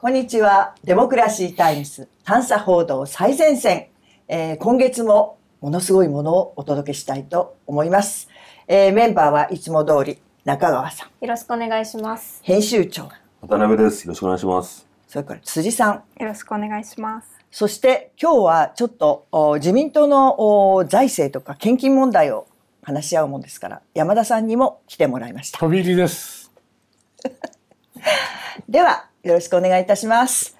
こんにちは。デモクラシータイムス探査報道最前線、えー、今月もものすごいものをお届けしたいと思います。えー、メンバーはいつも通り中川さん。よろしくお願いします。編集長。渡辺です。よろしくお願いします。それから辻さん。よろしくお願いします。そして今日はちょっと自民党の財政とか献金問題を話し合うもんですから山田さんにも来てもらいました。飛び入りです。ではよろしくお願いいたします。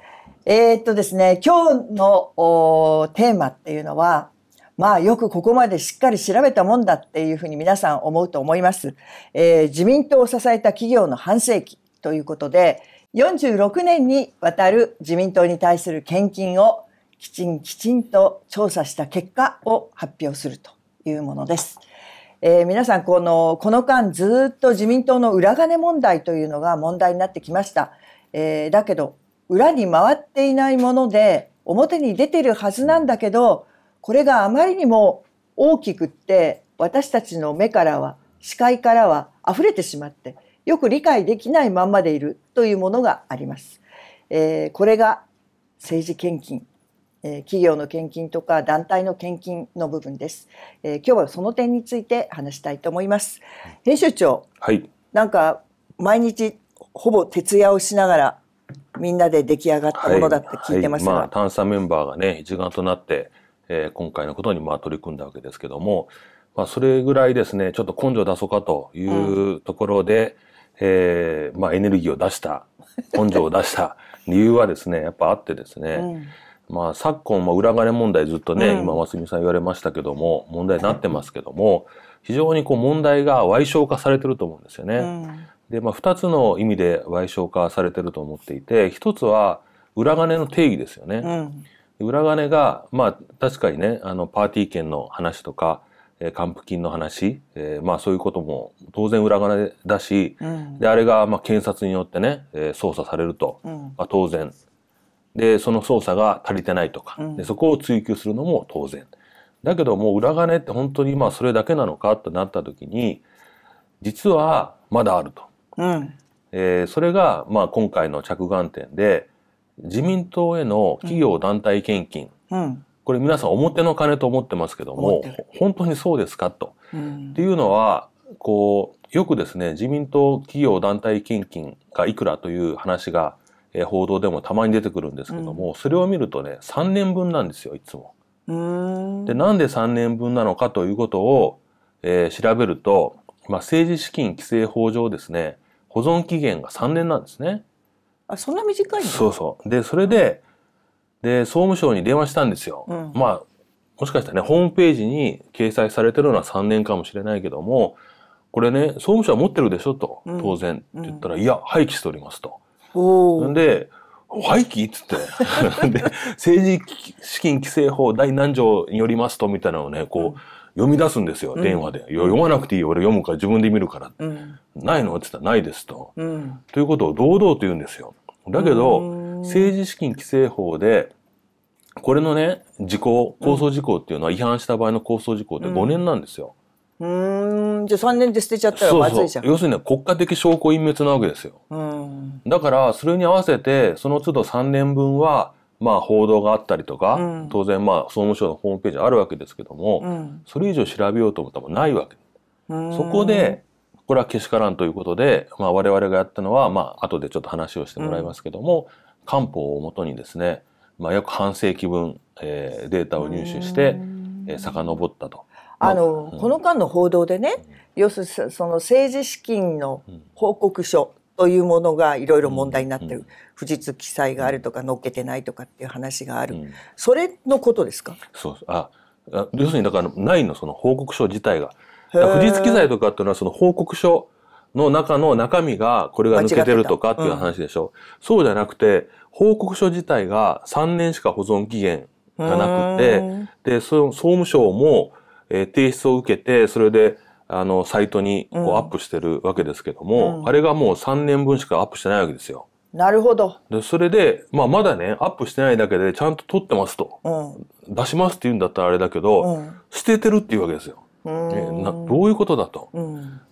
えー、っとですね今日のテーマっていうのはまあよくここまでしっかり調べたもんだっていうふうに皆さん思うと思います。えー、自民党を支えた企業の半世紀ということで、46年にわたる自民党に対する献金をきちんきちんと調査した結果を発表するというものです。えー、皆さんこの、この間ずっと自民党の裏金問題というのが問題になってきました。えー、だけど、裏に回っていないもので、表に出てるはずなんだけど、これがあまりにも大きくって、私たちの目からは、視界からは溢れてしまって、よく理解できないままでいるというものがあります。えー、これが政治献金、えー、企業の献金とか団体の献金の部分です、えー、今日はその点について話したいと思います編集長、はい、なんか毎日ほぼ徹夜をしながらみんなで出来上がったものだって聞いてますが、はいはいまあ、探査メンバーがね一丸となって、えー、今回のことにまあ取り組んだわけですけども、まあ、それぐらいですねちょっと根性出そうかというところで、うえー、まあ、エネルギーを出した、根性を出した理由はですね、やっぱあってですね、うん、まあ、昨今、まあ、裏金問題ずっとね、うん、今、松見さん言われましたけども、問題になってますけども、非常にこう問題が歪償化されてると思うんですよね。うん、で、まあ、2つの意味で歪償化されてると思っていて、1つは裏金の定義ですよね。裏金が、まあ、確かにね、あの、パーティー券の話とか、え還付金の話、えー、まあそういうことも当然裏金だし、うん、であれがまあ検察によってね、えー、捜査されると、うん、まあ、当然でその捜査が足りてないとか、うん、でそこを追及するのも当然だけどもう裏金って本当にまあそれだけなのかとなった時に実はまだあると、うんえー、それがまあ今回の着眼点で自民党への企業団体献金、うんこれ皆さん表の金と思ってますけども本当にそうですかと。うん、っていうのはこうよくですね自民党企業団体献金がいくらという話が、えー、報道でもたまに出てくるんですけども、うん、それを見るとね3年分なんですよいつも。でなんで3年分なのかということを、えー、調べると、まあ、政治資金規正法上ですね保存期限が3年なんですね。あそんな短いのそうそう。でそれでで、総務省に電話したんですよ。うん、まあ、もしかしたらね、ホームページに掲載されてるのは3年かもしれないけども、これね、総務省は持ってるでしょと、当然、うん、って言ったら、いや、廃棄しておりますと。で、廃棄っつって 政治資金規正法第何条によりますと、みたいなのをね、こう、読み出すんですよ、電話で。読まなくていい、よ、俺読むから自分で見るから。うん、ないのって言ったら、ないですと、ということを堂々と言うんですよ。だけど、政治資金規正法で、これのね、事項、構想事項っていうのは違反した場合の構想事項って5年なんですよ。うん、んじゃあ3年で捨てちゃったらまずいじゃん。そうそう要するに、ね、国家的証拠隠滅なわけですよ。うん、だから、それに合わせて、その都度3年分は、まあ、報道があったりとか、うん、当然、まあ、総務省のホームページあるわけですけども、うん、それ以上調べようと思ったらないわけ。そこで、これはけしからんということで、まあ、我々がやったのは、まあ、後でちょっと話をしてもらいますけども、うん官報をもとにですね、まあ、約半世紀分、えー、データを入手して、えー、遡ったと。あの、うん、この間の報道でね、要するにその政治資金の報告書というものがいろいろ問題になってる、うん、富士通記載があるとか載っけてないとかっていう話がある、うん、それのことですかそうあ要するにだからないのその報告書自体が富士記載とかっていうのはその報告書の中の中身がこれが抜けてるとかっていう話でしょ、うん、そうじゃなくて報告書自体が3年しか保存期限がなくて、で、その総務省も、えー、提出を受けて、それで、あの、サイトにこうアップしてるわけですけども、うん、あれがもう3年分しかアップしてないわけですよ。なるほど。で、それで、まあ、まだね、アップしてないだけで、ちゃんと取ってますと、うん、出しますって言うんだったらあれだけど、うん、捨ててるっていうわけですよ。ね、などういうことだと、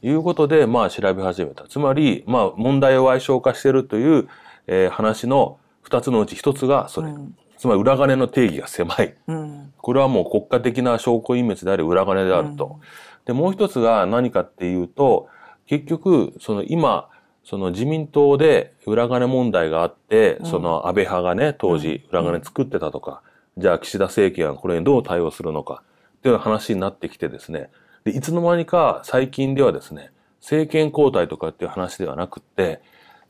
いうことで、まあ、調べ始めた。つまり、まあ、問題を矮小化してるという、えー、話の2つのうち1つがそれ、うん、つまり裏金の定義が狭い、うん、これはもう国家的な証拠隠滅であり裏金であると。でもう一つが何かっていうと結局その今その自民党で裏金問題があって、その安倍派がね当時裏金作ってたとか、じゃあ岸田政権はこれにどう対応するのかっていう話になってきてですねでいつの間にか最近ではですね政権交代とかっていう話ではなくって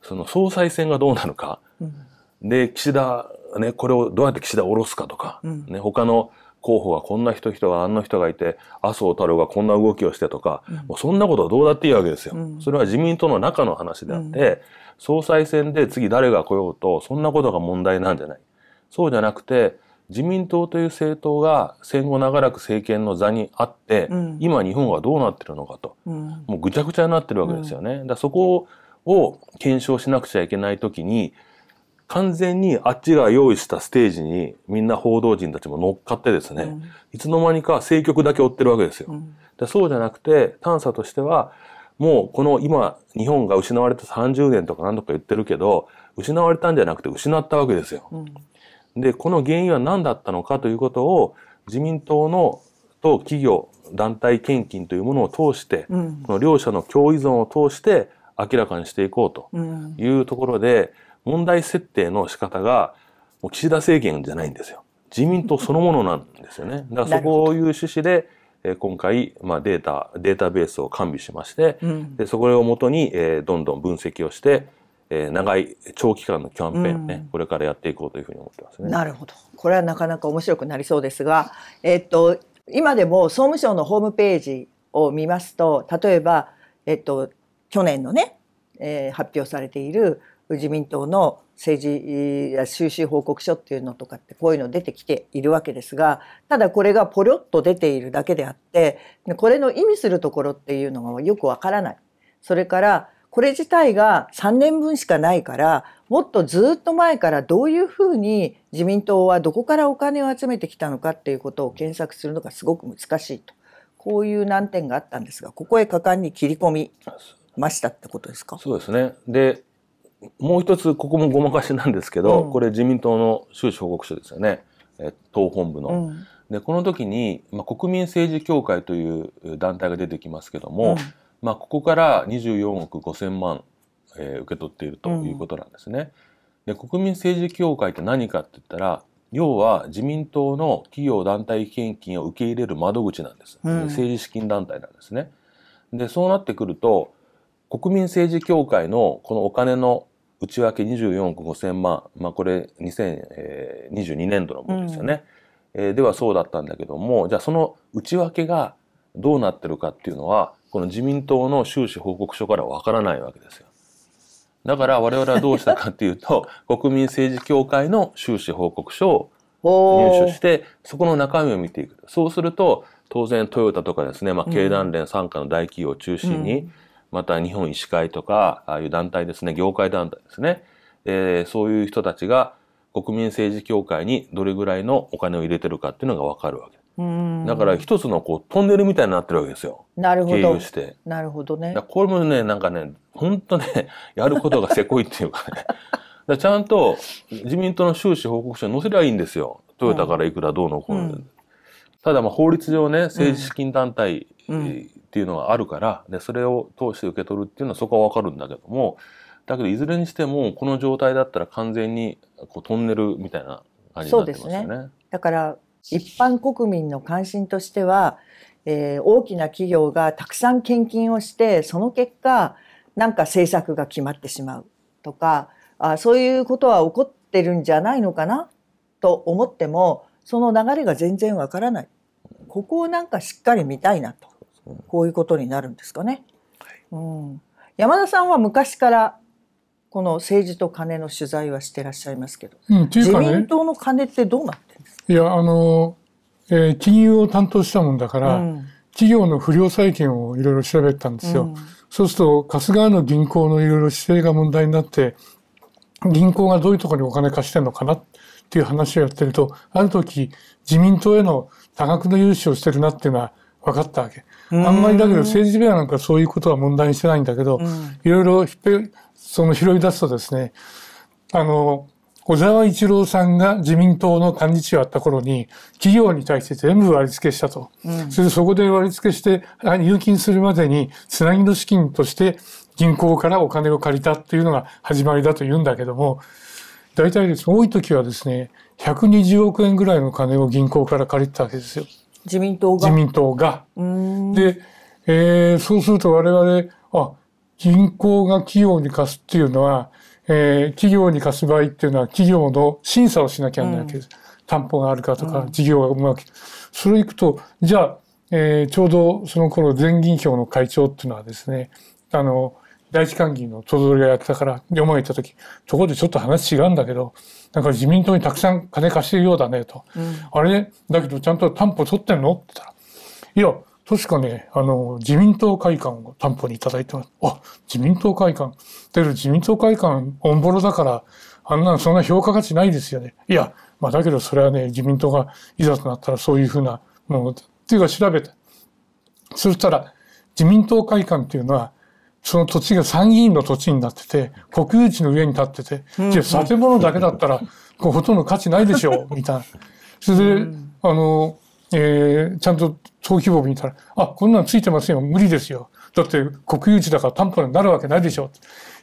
その総裁選がどうなのか、うん、で、岸田、ね、これをどうやって岸田を下ろすかとか、うん、ね、他の候補がこんな人人があんな人がいて麻生太郎がこんな動きをしてとか、うん、もうそんなことはどうだっていいわけですよ、うん、それは自民党の中の話であって、うん、総裁選で次誰が来ようとそんなことが問題なんじゃないそうじゃなくて自民党という政党が戦後長らく政権の座にあって、今日本はどうなってるのかと、もうぐちゃぐちゃになってるわけですよね。だそこを検証しなくちゃいけないときに完全にあっちが用意したステージにみんな報道陣たちも乗っかってですね、うん、いつの間にか政局だけ追ってるわけですよ。うん、でそうじゃなくて、探査としては、もうこの今、日本が失われた30年とか何とか言ってるけど、失われたんじゃなくて失ったわけですよ。うん、で、この原因は何だったのかということを、自民党の、と企業、団体献金というものを通して、この両者の共依存を通して明らかにしていこうというところで、うん問題設定の仕方が、もう岸田政権じゃないんですよ。自民党そのものなんですよね。だからそこをいう趣旨で、え今回、まあ、データ、データベースを完備しまして、うん、でそこをもとに、えー、どんどん分析をして、えー、長い長期間のキャンペーンをね、うん、これからやっていこうというふうに思ってますね。なるほど。これはなかなか面白くなりそうですが、えー、っと、今でも総務省のホームページを見ますと、例えば、えっと、去年のね、えー、発表されている自民党の政治収支報告書っていうのとかってこういうの出てきているわけですがただこれがポロッと出ているだけであってこれの意味するところっていうのがよくわからない。それからこれ自体が3年分しかないからもっとずっと前からどういうふうに自民党はどこからお金を集めてきたのかっていうことを検索するのがすごく難しいとこういう難点があったんですがここへ果敢に切り込みましたってことですかそうですねでもう一つ、ここもごまかしなんですけど、うん、これ自民党の収支報告書ですよね。え党本部の。うん、で、この時に、まあ、国民政治協会という団体が出てきますけども、うん、まあ、ここから24億5000万、えー、受け取っているということなんですね。で、国民政治協会って何かって言ったら、要は自民党の企業団体献金を受け入れる窓口なんです。政治資金団体なんですね。で、そうなってくると、国民政治協会のこのお金の内訳24億5000万、まあ、これ2022年度のものですよね、うん、えー、ではそうだったんだけどもじゃあその内訳がどうなってるかっていうのはこの自民党の収支報告書からわからないわけですよ。だから我々はどうしたかっていうと 国民政治協会の収支報告書を入手してそこの中身を見ていくそうすると当然トヨタとかですね、まあ、経団連傘下の大企業を中心に、うんまた日本医師会とか、ああいう団体ですね、業界団体ですね、えー、そういう人たちが国民政治協会にどれぐらいのお金を入れてるかっていうのがわかるわけ。だから一つのこうトンネルみたいになってるわけですよ。なるほど。経由して。なるほどね。これもね、なんかね、本当ね、やることがせこいっていうかね。かちゃんと自民党の収支報告書に載せりゃいいんですよ。トヨタからいくらどうのこうの。うん、ただまあ法律上ね、政治資金団体っていうのはあるから、でそれを通して受け取るっていうのはそこはわかるんだけどもだけどいずれにしてもこの状態だったら完全にこうトンネルみたいな感じになってますよね。ねだから一般国民の関心としては、えー、大きな企業がたくさん献金をしてその結果なんか政策が決まってしまうとかあそういうことは起こってるんじゃないのかなと思ってもその流れが全然わからないここをなんかしっかり見たいなとこういうことになるんですかね。うん、山田さんは昔からこの政治と金の取材はしてらっしゃいますけど、うんね、自民党の金ってどうなってるんですかいやあの、えー、金融を担当したもんだから、うん、企業の不良債権をいろいろ調べたんですよ、うん、そうすると春日川の銀行のいろいろ姿勢が問題になって銀行がどういうところにお金貸してるのかなっていう話をやってるとある時自民党への多額の融資をしてるなっていうのは分かったわけ。あんまりだけど政治部屋なんかそういうことは問題にしてないんだけど、うん、いろいろひっぺその拾い出すとですねあの小沢一郎さんが自民党の幹事長やった頃に企業に対して全部割り付けしたと、うん、それでそこで割り付けして入金するまでにつなぎの資金として銀行からお金を借りたっていうのが始まりだと言うんだけども大体です、多い時はですね120億円ぐらいの金を銀行から借りてたわけですよ。自民党が。自民党が。で、えー、そうすると我々、あ、銀行が企業に貸すっていうのは、えー、企業に貸す場合っていうのは企業の審査をしなきゃいけないわけです。うん、担保があるかとか、事業がうまく、うん、それいくと、じゃあ、えー、ちょうどその頃全銀票の会長っていうのはですね、あの、第一管議の頭取がやってたから、で、まれった時、そこでちょっと話違うんだけど、なんか自民党にたくさん金貸してるようだねと。うん、あれだけどちゃんと担保取ってんのって言ったら、いや、確かね、あの、自民党会館を担保にいただいてます。あ、自民党会館。出る自民党会館、オンボロだから、あんな、そんな評価価値ないですよね。いや、まあだけどそれはね、自民党がいざとなったらそういうふうなもの、っていうか調べて。そしたら、自民党会館っていうのは、その土地が参議院の土地になってて、国有地の上に立ってて、じゃあ建物だけだったら、こうほとんど価値ないでしょう、みたいな。それで、あの、えー、ちゃんと登記簿見たら、あ、こんなんついてませんよ、無理ですよ。だって国有地だから担保になるわけないでしょ。う。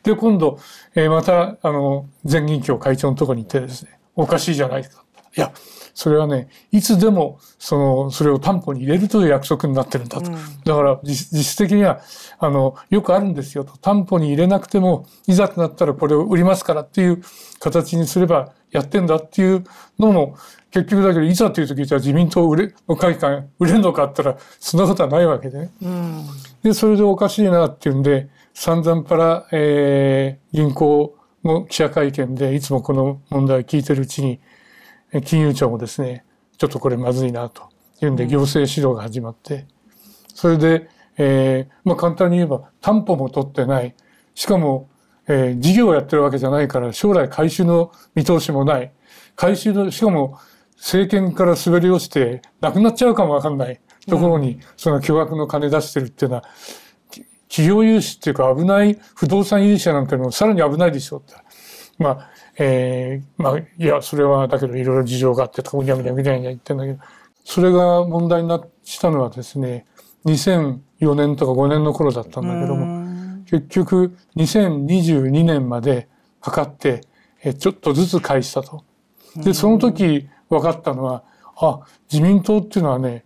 で、今度、えー、また、あの、全銀協会長のところに行ってですね、おかしいじゃないか。いや、それはね、いつでも、その、それを担保に入れるという約束になってるんだと。うん、だから実、質的には、あの、よくあるんですよと。担保に入れなくても、いざとなったらこれを売りますからっていう形にすればやってんだっていうのも、結局だけど、いざという時じゃ自民党売れの会館売れるのかって言ったら、そんなことはないわけでね。うん、で、それでおかしいなっていうんで、散々パラ、えー、銀行の記者会見でいつもこの問題を聞いてるうちに、金融庁もですね、ちょっとこれまずいなというんで行政指導が始まって、それで、えー、まあ簡単に言えば担保も取ってない、しかも、えー、事業をやってるわけじゃないから将来回収の見通しもない、回収の、しかも政権から滑り落ちてなくなっちゃうかもわかんないところに、その巨額の金出してるっていうのは、企業融資っていうか危ない不動産融資なんかのもさらに危ないでしょって。まあ、えー、まあ、いや、それはだけどいろいろ事情があって、とぐにゃぐにゃみにゃぐにゃ言ってんだけど、それが問題になったのはですね、2004年とか5年の頃だったんだけども、結局2022年まで測って、えちょっとずつ返したと。で、その時分かったのは、あ、自民党っていうのはね、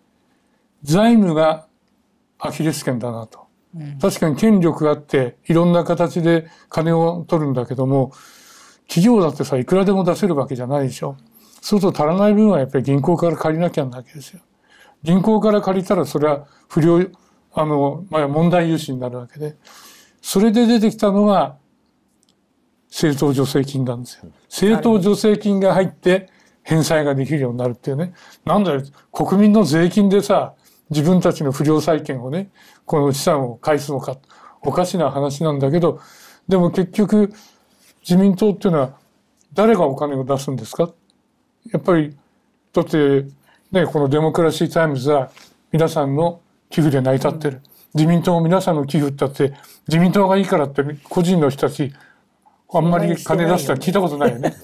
財務がアキレス腱だなと。確かに権力があって、いろんな形で金を取るんだけども、企業だってさいくらでも出せるわけじゃないでしょそうすると足らない分はやっぱり銀行から借りなきゃなわけですよ銀行から借りたらそれは不良あの、まあ、問題融資になるわけでそれで出てきたのが政党助成金なんですよ政党助成金が入って返済ができるようになるっていうねなんだよ国民の税金でさ自分たちの不良債権をねこの資産を返すのかおかしな話なんだけどでも結局自民党っていうのは誰がお金を出すんですかやっぱりだって、ね、このデモクラシー・タイムズは皆さんの寄付で成り立ってる、自民党も皆さんの寄付だって自民党がいいからって個人の人たちあんまり金出したら聞いたことないよね。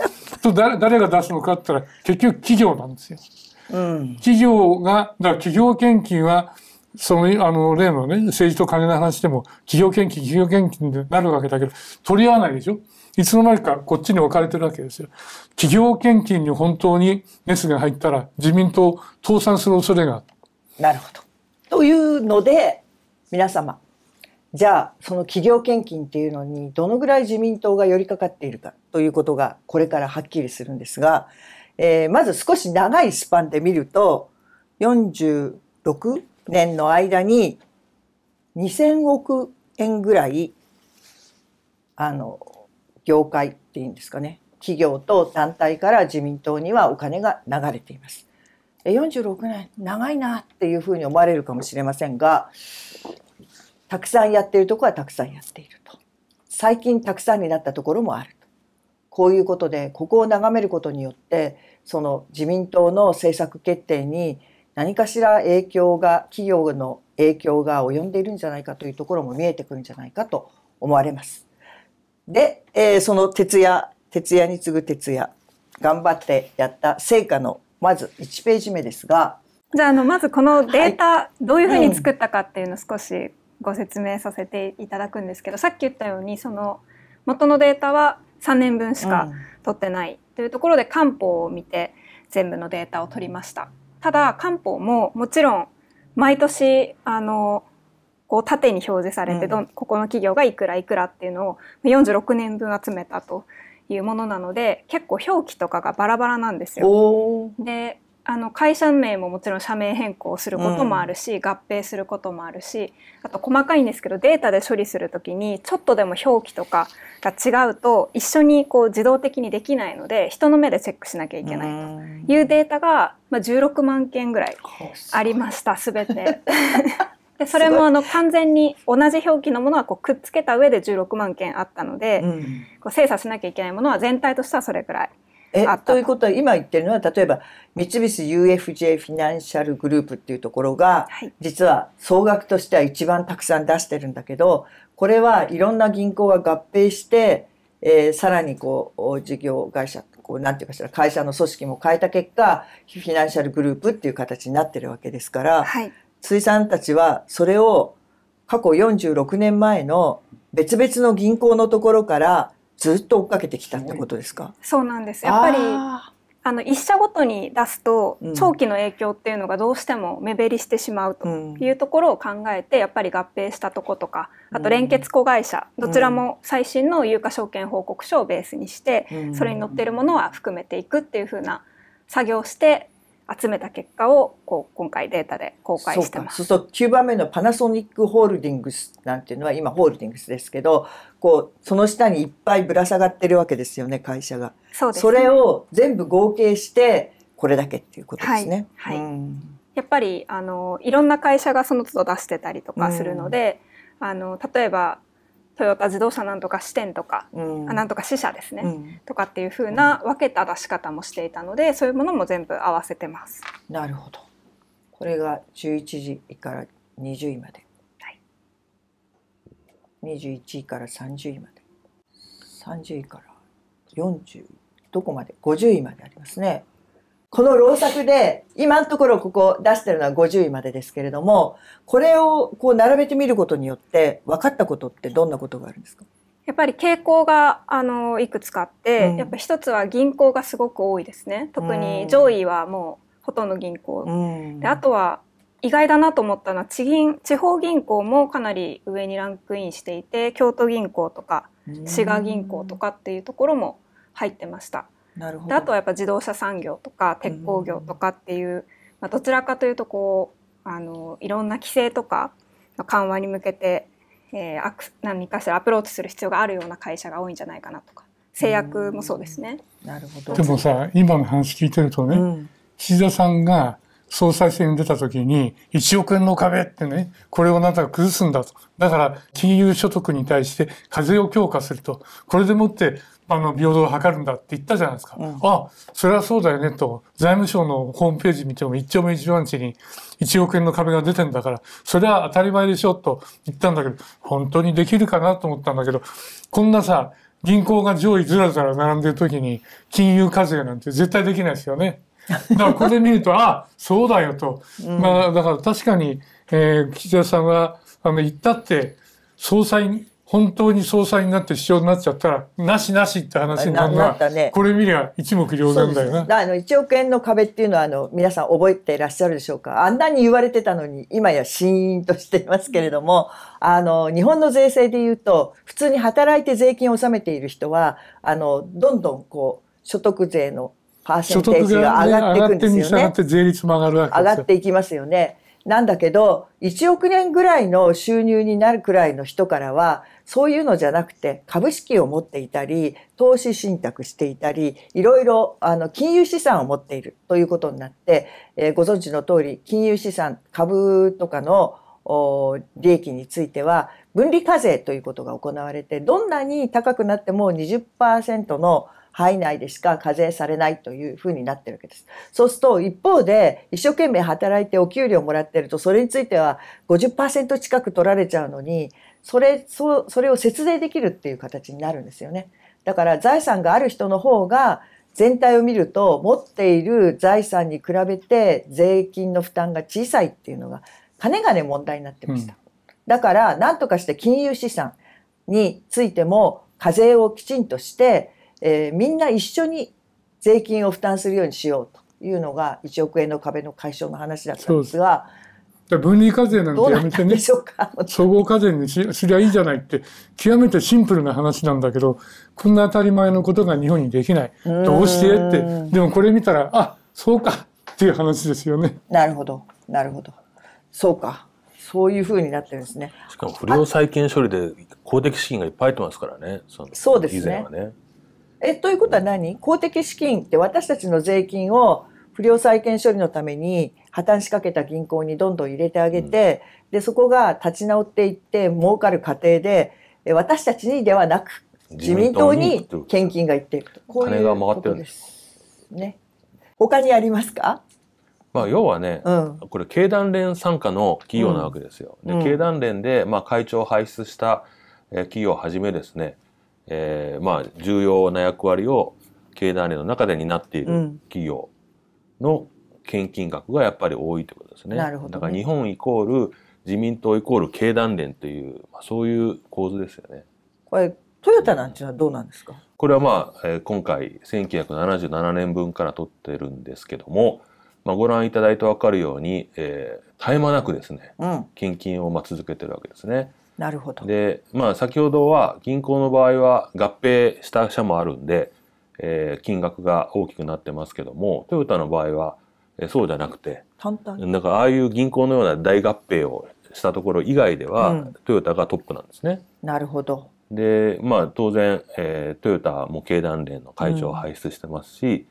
と誰誰が出すのかって言ったら結局企業なんですよ。うん、企業がだから企業献金はその、あの、例のね、政治と金の話でも、企業献金、企業献金でなるわけだけど、取り合わないでしょいつの間にかこっちに置かれてるわけですよ。企業献金に本当にスが入ったら、自民党倒産する恐れがある。なるほど。というので、皆様、じゃあ、その企業献金っていうのに、どのぐらい自民党が寄りかかっているかということが、これからはっきりするんですが、えー、まず少し長いスパンで見ると、46年の間に2000億円ぐらいあの業界っていうんですかね企業と団体から自民党にはお金が流れています。46年長いなっていうふうに思われるかもしれませんがたくさんやっているとこはたくさんやっていると最近たくさんになったところもあるとこういうことでここを眺めることによってその自民党の政策決定に何かしら影響が企業の影響が及んでいるんじゃないかというところも見えてくるんじゃないかと思われます。で、えー、その徹夜徹夜に次ぐ徹夜頑張ってやった成果のまず1ページ目ですがじゃああのまずこのデータ、はい、どういうふうに作ったかっていうのを少しご説明させていただくんですけど、うん、さっき言ったようにその元のデータは3年分しか取ってないというところで、うん、を見て全部のデータを取りました。ただ、官報ももちろん、毎年、あの、こう縦に表示されてど、うん、ここの企業がいくらいくらっていうのを46年分集めたというものなので結構表記とかがバラバラなんですよ。であの会社名ももちろん社名変更することもあるし、うん、合併することもあるしあと細かいんですけどデータで処理する時にちょっとでも表記とかが違うと一緒にこう自動的にできないので人の目でチェックしなきゃいけないというデータが、まあ、16万件ぐらいありました全て。でそれもあの完全に同じ表記のものはこうくっつけた上で16万件あったので、うん、こう精査しなきゃいけないものは全体としてはそれぐらいえということは今言ってるのは例えば三菱 UFJ フィナンシャルグループっていうところが、はい、実は総額としては一番たくさん出してるんだけどこれはいろんな銀行が合併して、えー、さらにこう事業会社こうなんていうかしら会社の組織も変えた結果フィナンシャルグループっていう形になってるわけですから、はい、辻さんたちはそれを過去46年前の別々の銀行のところからずっと追っかけてきたってことですかそうなんですやっぱりあの一社ごとに出すと長期の影響っていうのがどうしても目減りしてしまうというところを考えてやっぱり合併したとことかあと連結子会社どちらも最新の有価証券報告書をベースにしてそれに載っているものは含めていくっていうふうな作業して集めた結果をこう今回データで公開してますそうすると9番目のパナソニックホールディングスなんていうのは今ホールディングスですけどこうその下にいっぱいぶら下がってるわけですよね会社がそうです、ね、それを全部合計してこれだけっていうことですね。はい、はいやっぱりあのいろんな会社がその都度出してたりとかするので、うん、あの例えばトヨタ自動車なんとか支店とか、うん、あなんとか支社ですね、うん、とかっていうふうな分けた出し方もしていたのでそういうものも全部合わせてます。なるほどこれが11時から20位まで、はい、21位から30位まで30位から40どこまで50位までありますね。この老作で、今のところここ出してるのは50位までですけれども、これをこう並べてみることによって分かったことってどんなことがあるんですかやっぱり傾向があのいくつかあって、うん、やっぱ一つは銀行がすごく多いですね。特に上位はもうほとんど銀行。うん、であとは意外だなと思ったのは地銀地方銀行もかなり上にランクインしていて京都銀行とか滋賀銀行とかっていうところも入ってました。なるほどあとはやっぱ自動車産業とか鉄鋼業とかっていう、うん、まあ、どちらかというとこうあのいろんな規制とかの緩和に向けて、えー、何かしらアプローチする必要があるような会社が多いんじゃないかなとか制約もそうですね。なるほどでもさ今の話聞いてるとね、うん、岸田さんが総裁選に出た時に1億円の壁ってねこれをなんとか崩すんだとだから金融所得に対して課税を強化するとこれでもってあの、平等を図るんだって言ったじゃないですか。うん、あ、それはそうだよねと、財務省のホームページ見ても一丁目一番地に1億円の壁が出てんだから、それは当たり前でしょと言ったんだけど、本当にできるかなと思ったんだけど、こんなさ、銀行が上位ずらずら並んでる時に、金融課税なんて絶対できないですよね。だからこれ見ると、あ、そうだよと。うん、まあ、だから確かに、えー、岸田さんは、あの、言ったって、総裁本当に総裁になって首相になっちゃったら、なしなしって話になるななね、これ見りゃ一目瞭然だよね。あの、1億円の壁っていうのは、あの、皆さん覚えていらっしゃるでしょうか。あんなに言われてたのに、今やシーンとしていますけれども、あの、日本の税制で言うと、普通に働いて税金を納めている人は、あの、どんどんこう、所得税のパーセンテージが上がっていくんですよね。上がって税率も上がるわけですよ。上がっていきますよね。なんだけど、1億年ぐらいの収入になるくらいの人からは、そういうのじゃなくて、株式を持っていたり、投資信託していたり、いろいろ、あの、金融資産を持っているということになって、えー、ご存知の通り、金融資産、株とかの、利益については、分離課税ということが行われて、どんなに高くなっても20%の範囲内でしか課税されないというふうになってるわけです。そうすると一方で一生懸命働いてお給料もらってるとそれについては50%近く取られちゃうのにそれそそれを節税できるっていう形になるんですよね。だから財産がある人の方が全体を見ると持っている財産に比べて税金の負担が小さいっていうのがかねがね問題になってました。うん、だから何とかして金融資産についても課税をきちんとしてえー、みんな一緒に税金を負担するようにしようというのが1億円の壁の解消の話だったんですが。分離課税なんてやめてね総合課税にしすりゃいいじゃないって極めてシンプルな話なんだけどこんな当たり前のことが日本にできないどうしてってでもこれ見たらあそうかっていう話ですよね。なるほどなるほどそうかそういうふうになってるんですね。しかも不良債権処理で公的資金がいっぱい入ってますからね。そそうですね。ねえということは何公的資金って私たちの税金を不良債権処理のために破綻しかけた銀行にどんどん入れてあげて、うん、でそこが立ち直っていって儲かる過程で私たちにではなく自民党に献金がいっていくとこういうことです。ね、他にありますかまあ、要はね、うん、これ経団連傘下の企業なわけですよ。うん、で経団連で、まあ、会長を輩出した企業をはじめですねえー、まあ重要な役割を経団連の中で担っている企業の献金額がやっぱり多いということですね。なるほど、ね、だから日本イコール自民党イコール経団連という、まあ、そういう構図ですよね。これトヨタなんていうのはどうなんですか、これはまあ、えー、今回1977年分から取ってるんですけども、まあ、ご覧いただいて分かるように、えー、絶え間なくですね、うん、献金をまあ続けてるわけですね。なるほどで、まあ、先ほどは銀行の場合は合併した社もあるんで、えー、金額が大きくなってますけどもトヨタの場合は、えそうじゃなくて単だからああいう銀行のような大合併をしたところ以外では、うん、トヨタがトップなんですね。なるほどでまあ当然、えー、トヨタも経団連の会長を輩出してますし、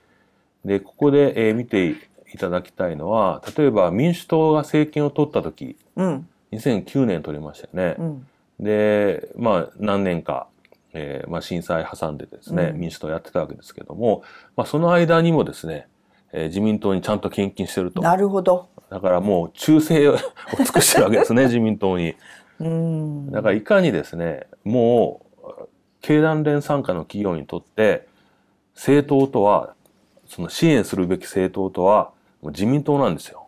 うん、でここで、えー、見ていただきたいのは例えば民主党が政権を取った時、うん、2009年撮りましたよね。うん、で、まあ、何年か、えーまあ、震災挟んでですね、民主党やってたわけですけども、まあ、その間にもですね、えー、自民党にちゃんと献金してると。なるほど。だからもう忠誠を尽くしてるわけですね、自民党に。うんだからいかにですね、もう、経団連傘下の企業にとって、政党とは、その支援するべき政党とは、自民党なんですよ。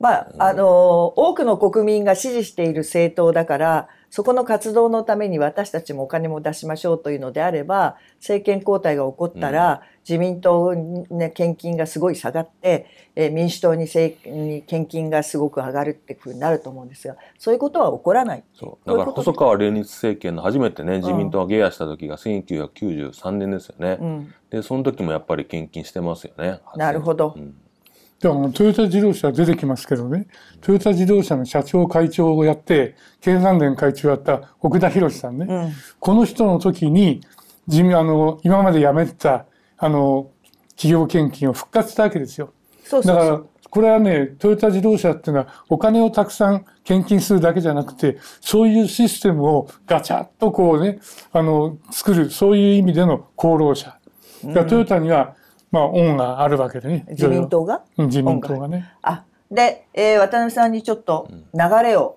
まあ、あの、多くの国民が支持している政党だから、そこの活動のために私たちもお金も出しましょうというのであれば、政権交代が起こったら、自民党に、ね、献金がすごい下がって、えー、民主党にせに献金がすごく上がるっていうふうになると思うんですが、そういうことは起こらない。そうだから細川連立政権の初めてね、自民党がゲアした時が1993年ですよね。うん、で、その時もやっぱり献金してますよね。なるほど。うんでもトヨタ自動車出てきますけどね、トヨタ自動車の社長会長をやって、経産連会長をやった奥田博さんね、うん、この人の時に、あの、今まで辞めてた、あの、企業献金を復活したわけですよ。そうそうそうだから、これはね、トヨタ自動車っていうのは、お金をたくさん献金するだけじゃなくて、そういうシステムをガチャッとこうね、あの、作る、そういう意味での功労者。だからトヨタには、まあ、恩があるわけでね。自民党が自民党がね。あ、で、えー、渡辺さんにちょっと流れを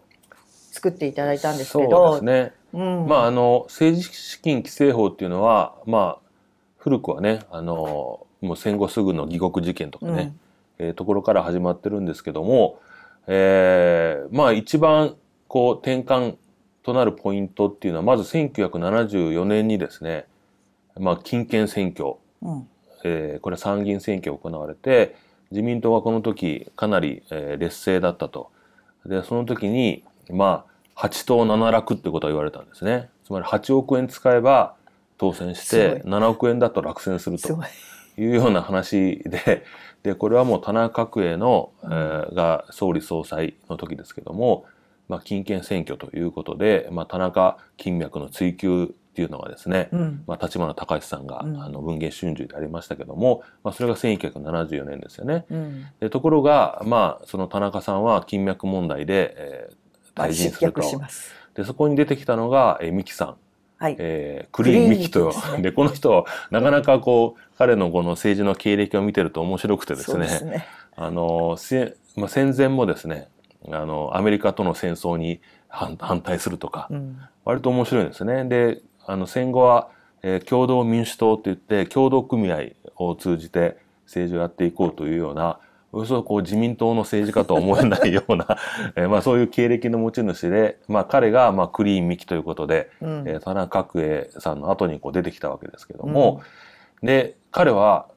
作っていただいたんですけど。うん、そうですね。うん、まあ、あの、政治資金規正法っていうのは、まあ、古くはね、あの、もう戦後すぐの義国事件とかね、うん、えー、ところから始まってるんですけども、えー、まあ一番こう転換となるポイントっていうのはまず1974年にですね、まあ、金権選挙、うん、えー、これは参議院選挙が行われて自民党はこの時かなり、えー、劣勢だったとでその時にまあ8党7落ってことは言われたんですねつまり8億円使えば当選して7億円だと落選するというような話ででこれはもう田中角栄の、えー、が総理総裁の時ですけども、まあ、金権選挙ということで、まあ、田中金脈の追及っていうのはですね、うん、まあ、立花隆さんが、うん、あの文藝春秋でありましたけども、まあ、それが1974年ですよね。うん、でところが、まあ、その田中さんは金脈問題で、えー、退陣すると。でそこに出てきたのが、えー、三木さん。はい、えー、クリーン・三木とで、ね、この人なかなかこう彼のこの政治の経歴を見てると面白くてですね、ね、あのせ、まあ、戦前もですねあのアメリカとの戦争に反対するとか、うん、割と面白いですね。であの戦後は、えー、共同民主党といって共同組合を通じて政治をやっていこうというようなおよそこう自民党の政治家とは思えないような えー、まあ、そういう経歴の持ち主で、まあ、彼が、まあ、クリーン・ミキということで、うん、えー、田中角栄さんの後にこう出てきたわけですけども、うん、で彼は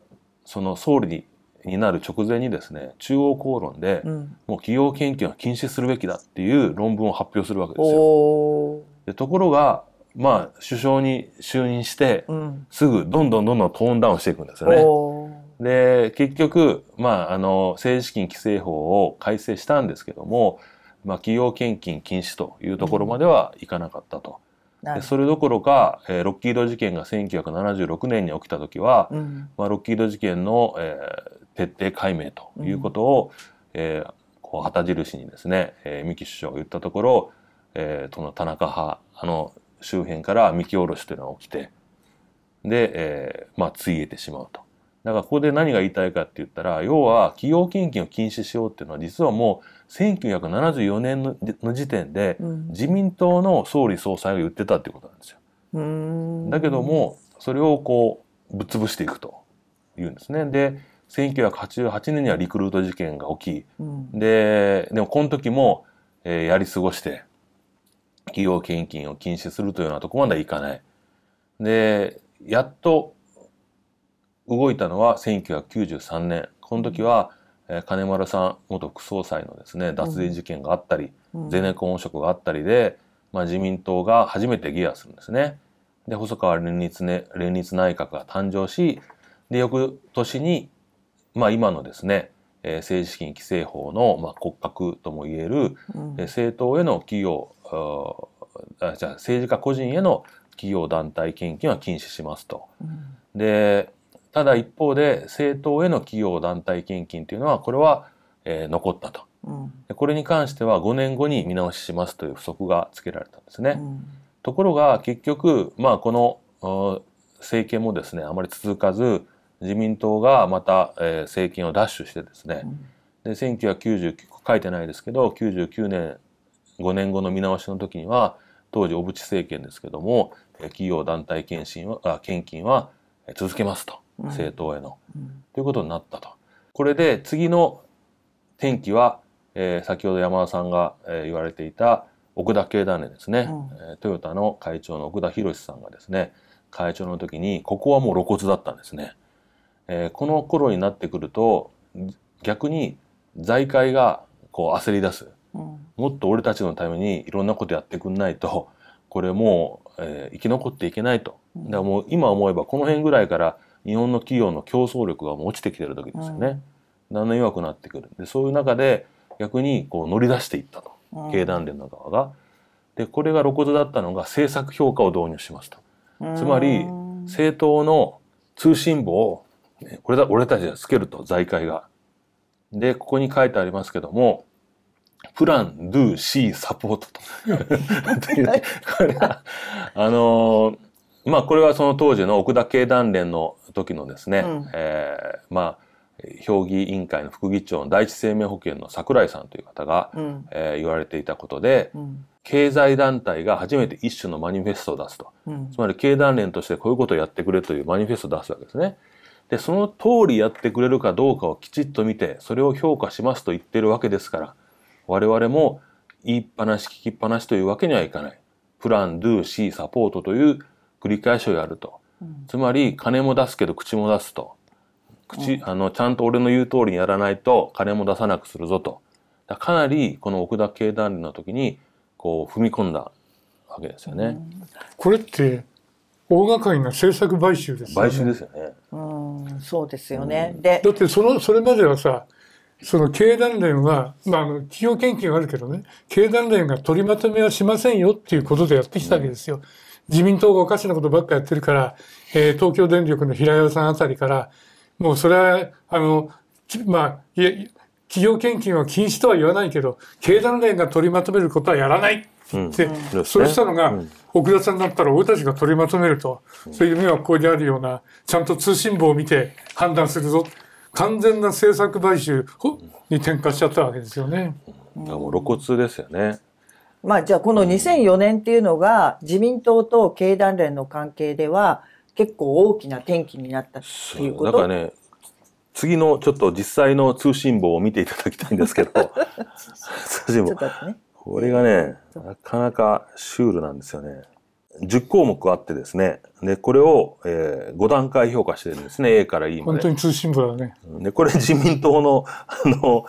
その総理にになる直前にですね中央公論で、うん、もう企業研究は禁止するべきだっていう論文を発表するわけですよ。でところがまあ、首相に就任して、うん、すぐどんどんどんどんトーンダウンしていくんですよね。で、結局、まあ、あの、政治資金規正法を改正したんですけども、まあ、企業献金禁止というところまではいかなかったと。うん、でそれどころか、えー、ロッキード事件が1976年に起きた時は、うん、まあ、ロッキード事件の、えー、徹底解明ということを、うん、えー、こう旗印にですね、えー、三木首相が言ったところ、えー、その田中派あの周辺から見下ろしというのが起きてで、えー、まあついえてしまうと。だからここで何が言いたいかって言ったら要は企業献金を禁止しようっていうのは実はもう1974年の時点で自民党の総理総裁が言ってたっていうことなんですよ。うん、だけどもそれをこうぶっ潰していくというんですね。で1988年にはリクルート事件が起き、うん、ででもこの時も、えー、やり過ごして企業献金を禁止するというようなとこまではいかない。で、やっと動いたのは1993年。この時は、金丸さん元副総裁のですね、脱税事件があったり、ゼネコン汚職があったりで、まあ、自民党が初めて議案するんですね。で、細川連立,、ね、連立内閣が誕生し、で、翌年に、まあ今のですね、え政治資金規正法の、まあ、骨格ともいえる、うん、政党への企業あじゃあ政治家個人への企業団体献金は禁止しますと。うん、でただ一方で政党への企業団体献金というのはこれは、えー、残ったと、うん、これに関しては5年後に見直ししますという不足がつけられたんですね。うん、ところが結局、まあ、この政権もですねあまり続かず自民党がまた、えー、政権を奪取してですね、で1999書いてないですけど99年5年後の見直しの時には当時小渕政権ですけども企業団体献金は献金は続けますと政党への、うん、ということになったと。これで次の転機は、えー、先ほど山田さんが、え言われていた奥田経団連ですね、うん、トヨタの会長の奥田博さんがですね会長の時にここはもう露骨だったんですね。えー、この頃になってくると逆に財界がこう焦り出すもっと俺たちのためにいろんなことやってくんないと これもう、えー、生き残っていけないとだからもう今思えばこの辺ぐらいから日本の企業の競争力が落ちてきてる時ですよね、だんだん弱くなってくるでそういう中で逆にこう乗り出していったと、経団連の側が。でこれが露骨だったのが政策評価を導入しますと。つまり政党の通信簿をれた俺たちがつけると財界が。でここに書いてありますけどもプラン、ドゥ、シー、サポートと。これは、あのー、まあこれはその当時の奥田経団連の時のですね、うん、えー、まあ、評議委員会の副議長の第一生命保険の桜井さんという方が、うん、えー、言われていたことで、うん、経済団体が初めて一種のマニフェストを出すと、うん、つまり経団連としてこういうことをやってくれというマニフェストを出すわけですね。でその通りやってくれるかどうかをきちっと見てそれを評価しますと言ってるわけですから我々も言いっぱなし聞きっぱなしというわけにはいかない。プラン、ドゥ、シー、サポートという繰り返しをやると。うん、つまり、金も出すけど口も出すと。口、うん、あの、ちゃんと俺の言う通りにやらないと金も出さなくするぞと。だかなり、この奥田経団連の時に、こう、踏み込んだわけですよね。うん、これって、大掛かりな政策買収ですよね。買収ですよね。うん、そうですよね。で、だってその、それまではさ、その経団連は、まあ、あの、企業研究があるけどね、経団連が取りまとめはしませんよっていうことでやってきたわけですよ。自民党がおかしなことばっかやってるから、えー、東京電力の平岩さんあたりから、もうそれは、あの、まあ、いや、企業献金は禁止とは言わないけど、経団連が取りまとめることはやらないって言って、うん、そうしたのが、うん、奥田さんだったら俺たちが取りまとめると、そういう目はここにあるような、ちゃんと通信簿を見て判断するぞ。完全な政策買収に転化しちゃったわけですよね。もう露骨ですよね。まあ、じゃあこの2004年っていうのが自民党と経団連の関係では結構大きな転機になったっていうことだからね次のちょっと実際の通信簿を見ていただきたいんですけど通信簿、これがねなかなかシュールなんですよね。10項目あってですね、で、これを、えー、5段階評価してるんですね、A から E まで。本当に通信簿だね。で、これ自民党の、あの、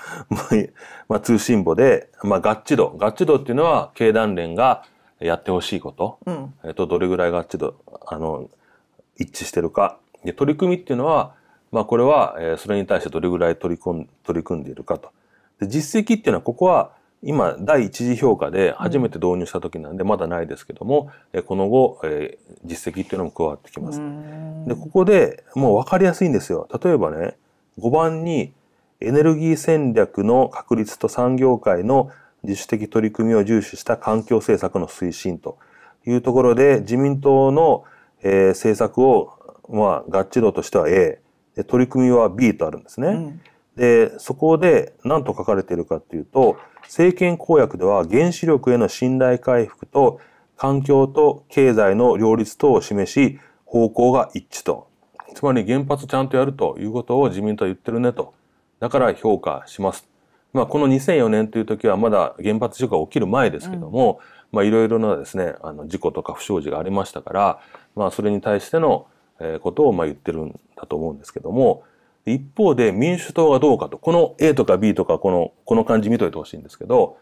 まあ、通信簿で、まあ、合致度。合致度っていうのは、経団連がやってほしいこと、うん、えっと、どれぐらい合致度、あの、一致してるか。で、取り組みっていうのは、まあ、これは、えー、それに対してどれぐらい取り組ん取り組んでいるかと。で、実績っていうのは、ここは、今、第一次評価で初めて導入した時なんで、まだないですけども、うん、この後、えー、実績っていうのも加わってきます。で、ここでもう分かりやすいんですよ。例えばね、5番にエネルギー戦略の確立と産業界の自主的取り組みを重視した環境政策の推進というところで、自民党の、えー、政策を、まあ、合致度としては A、取り組みは B とあるんですね。うんで、そこで何と書かれているかというと、政権公約では原子力への信頼回復と環境と経済の両立等を示し、方向が一致と。つまり原発ちゃんとやるということを自民党は言ってるねと。だから評価します。まあ、この2004年という時はまだ原発事故が起きる前ですけども、うん、まあいろいろなですね、あの事故とか不祥事がありましたから、まあそれに対してのことをまあ言ってるんだと思うんですけども、一方で民主党がどうかと、この A とか B とかこの、この漢字見といてほしいんですけど、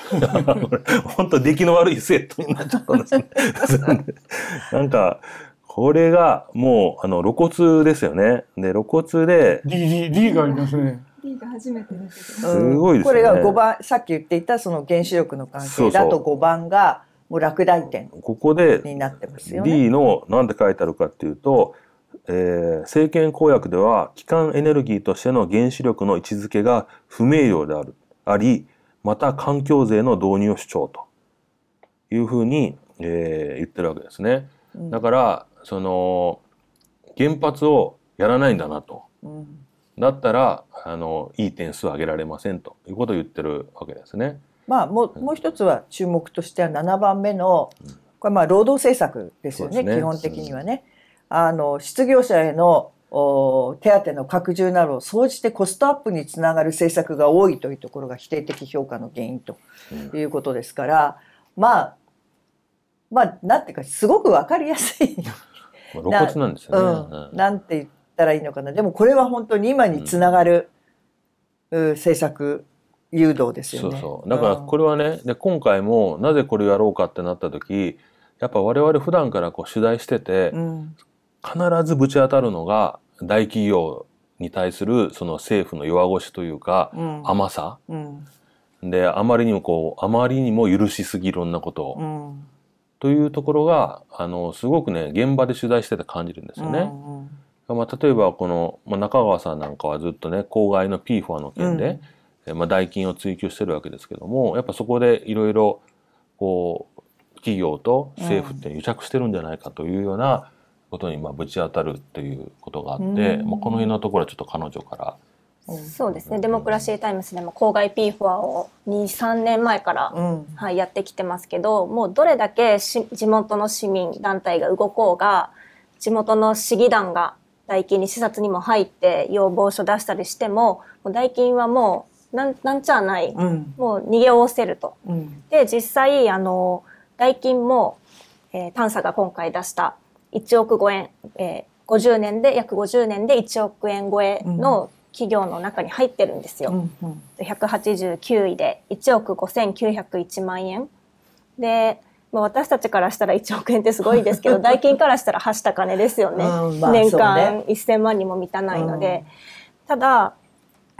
本当出来の悪い政党になっちゃったんですね。なんか、これがもう、あの、露骨ですよね。で、露骨で。D、D、D がありますね。D が初めてですすごいですね、これが5番、さっき言っていたその原子力の関係だと5番が、もう落第点になってますよね。ここで D のなんて書いてあるかっていうと、えー、政権公約では基幹エネルギーとしての原子力の位置づけが不明瞭であるありまた環境税の導入を主張というふうに、えー、言ってるわけですね。だからその原発をやらないんだなと、うん、だったらあのいい点数上げられませんということを言ってるわけですね。まあ、ももう一つは注目としては7番目の、これまあ労働政策ですよね、ね、基本的にはね。うんあの、失業者への手当の拡充など、総じてコストアップにつながる政策が多いというところが否定的評価の原因ということですから、うん、まあ、まあ、なんていうか、すごくわかりやすい 露骨なんですよね、なんて言ったらいいのかな。でもこれは本当に今につながる、うん、政策誘導ですよね。そうそうだからこれはね、で今回もなぜこれをやろうかってなった時やっぱ我々普段からこう取材してて、うん、必ずぶち当たるのが大企業に対するその政府の弱腰というか、甘さ、うん、であまりにもこうあまりにも許しすぎいろんなことを、うん、というところがあのすごくね現場で取材してて感じるんですよね。うんうん、まあ、例えばこの、まあ、中川さんなんかはずっとね公害の PFOA の件で、まあ、代金を追求してるわけですけどもやっぱそこでいろいろこう企業と政府って癒着してるんじゃないかというような、ことにまあぶち当たるということがあって、まあ、この辺のところはちょっと彼女からそうですね、デモクラシー・タイムスでも郊外 p フォアを23年前から、うん、はい、やってきてますけどもうどれだけ地元の市民団体が動こうが地元の市議団が代金に視察にも入って要望書出したりしてももう代金はもうなんなんちゃない、うん、もう逃げおおせると。うん、で実際あの代金も、えー、探査が今回出した1億5円、えー、50年で、約50年で1億円超えの企業の中に入ってるんですよ。うんうん、189位で1億5901万円。で、まあ、私たちからしたら1億円ってすごいですけど、代金からしたらはした金ですよね。うんまあ、年間1000万にも満たないので。うん、ただ、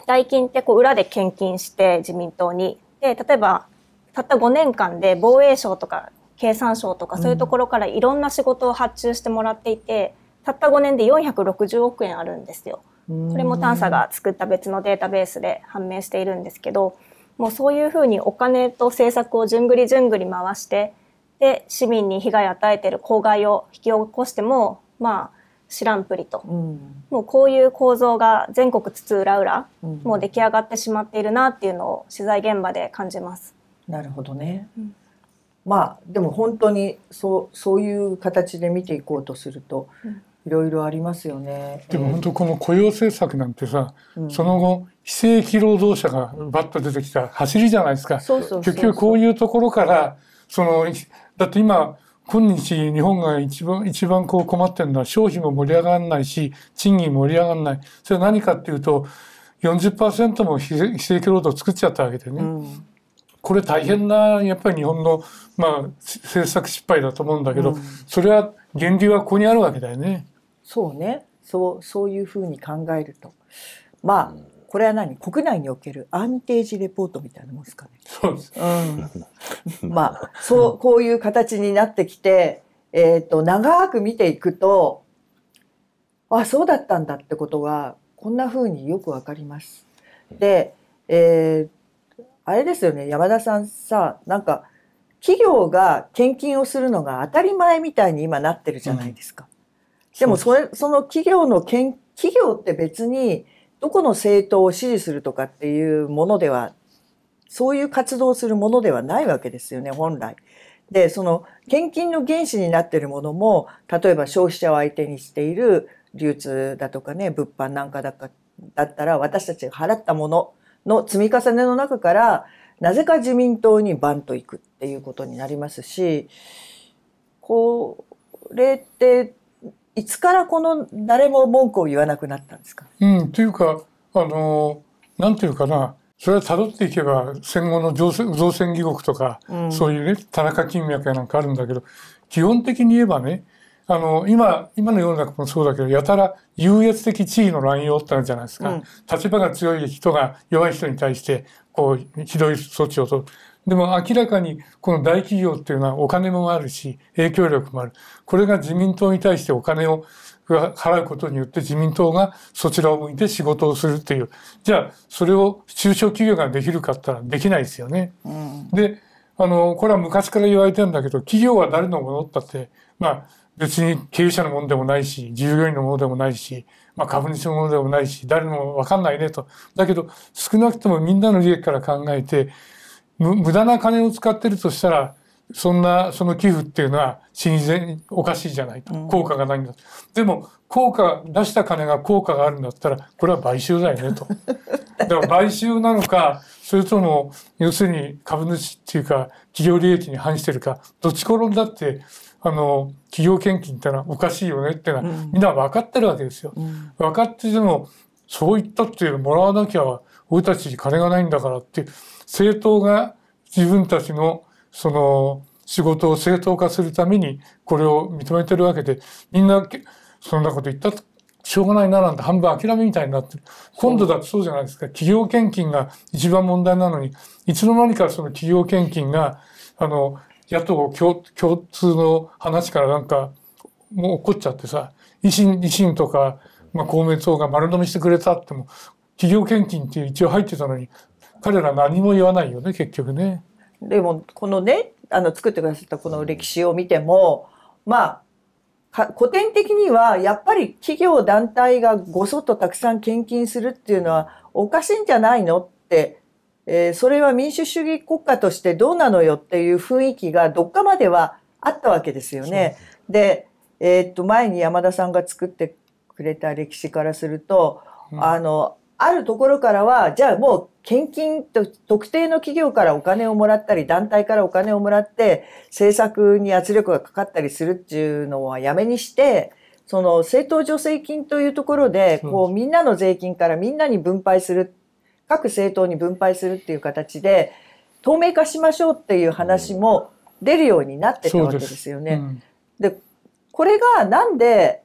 代金ってこう裏で献金して自民党に。で、例えば、たった5年間で防衛省とか経産省とかそういうところからいろんな仕事を発注してもらっていて、たった5年で460億円あるんですよ。これも探査が作った別のデータベースで判明しているんですけど、もうそういうふうにお金と政策をじゅんぐりじゅんぐり回して、で、市民に被害を与えている公害を引き起こしても、まあ、知らんぷりと、うん、もうこういう構造が全国津々浦々、もう出来上がってしまっているなっていうのを取材現場で感じます。なるほどね。うんまあでも本当にそうそういう形で見ていこうとすると、いろいろありますよね。でも本当この雇用政策なんてさ、うん、その後非正規労働者がバッと出てきた走りじゃないですか。結局こういうところから、そのだって今今日日本が一番一番こう困ってるのは消費も盛り上がらないし賃金も盛り上がらない。それは何かっていうと40%も非正規労働を作っちゃったわけでね。うんこれ大変なやっぱり日本の、まあ、政策失敗だと思うんだけど、うん、それは源流はここにあるわけだよね。そうねそうそういうふうに考えるとまあこれは何国内におけるアンミテージレポートみたいなもんですかね。そうです、うん、まあそうこういう形になってきて、えーと、長く見ていくとあそうだったんだってことがこんなふうによくわかります。で、えー、あれですよね、山田さんさ、なんか、企業が献金をするのが当たり前みたいに今なってるじゃないですか。うん、でもそれ、その企業の献、企業って別に、どこの政党を支持するとかっていうものでは、そういう活動をするものではないわけですよね、本来。で、その、献金の原資になっているものも、例えば消費者を相手にしている流通だとかね、物販なんかだかだったら、私たちが払ったものの積み重ねの中から、なぜか自民党にバンと行くっていうことになりますし、これって、いつからこの誰も文句を言わなくなったんですかうん、というか、あの、なんていうかな、それは辿っていけば戦後の造船義国とか、うん、そういうね、田中金脈やなんかあるんだけど、基本的に言えばね、あの、今、今の世の中もそうだけど、やたら優越的地位の乱用ってあるじゃないですか。うん、立場が強い人が弱い人に対して、こう、ひどい措置をとる。でも明らかにこの大企業っていうのはお金もあるし、影響力もある。これが自民党に対してお金を払うことによって自民党がそちらを向いて仕事をするっていう。じゃあ、それを中小企業ができるかったらできないですよね。うん、で、あの、これは昔から言われてるんだけど、企業は誰のものだって、まあ、別に経営者のものでもないし、従業員のものでもないし、まあ、株主のものでもないし、誰もわかんないねと。だけど、少なくともみんなの利益から考えて、無駄な金を使ってるとしたら、そんな、その寄付っていうのは、親善、おかしいじゃないと。効果がないんだでも、効果、出した金が効果があるんだったら、これは買収だよねと。だから買収なのか、それとも、要するに株主っていうか、企業利益に反してるか、どっち転んだって、あの企業献金ってのはおかしいよねってのは、みんな分かってるわけですよ。分かっててもそう言ったっていうのもらわなきゃ俺たち金がないんだからって政党が自分たちのその仕事を正当化するためにこれを認めてるわけでみんなそんなこと言ったしょうがないななんて半分諦めみたいになってる。今度だってそうじゃないですか。企業献金が一番問題なのに、いつの間にかその企業献金が、あの、野党共共通の話からなんかもう怒っちゃってさ維新維新とか、まあ、公明党が丸飲みしてくれたっても企業献金って一応入ってたのに彼ら何も言わないよね結局ね。でもこのねあの作ってくださったこの歴史を見てもまあ古典的にはやっぱり企業団体がごそっとたくさん献金するっていうのはおかしいんじゃないのってえー、それは民主主義国家としてどうなのよっていう雰囲気がどっかまではあったわけですよね。で、えー、っと前に山田さんが作ってくれた歴史からすると、あのあるところからはじゃあもう献金と特定の企業からお金をもらったり団体からお金をもらって政策に圧力がかかったりするっていうのはやめにして。その政党助成金というところで、こうみんなの税金からみんなに分配する各政党に分配するっていう形で透明化しましょうっていう話も出るようになってたわけですよね。で、うん、これがなんで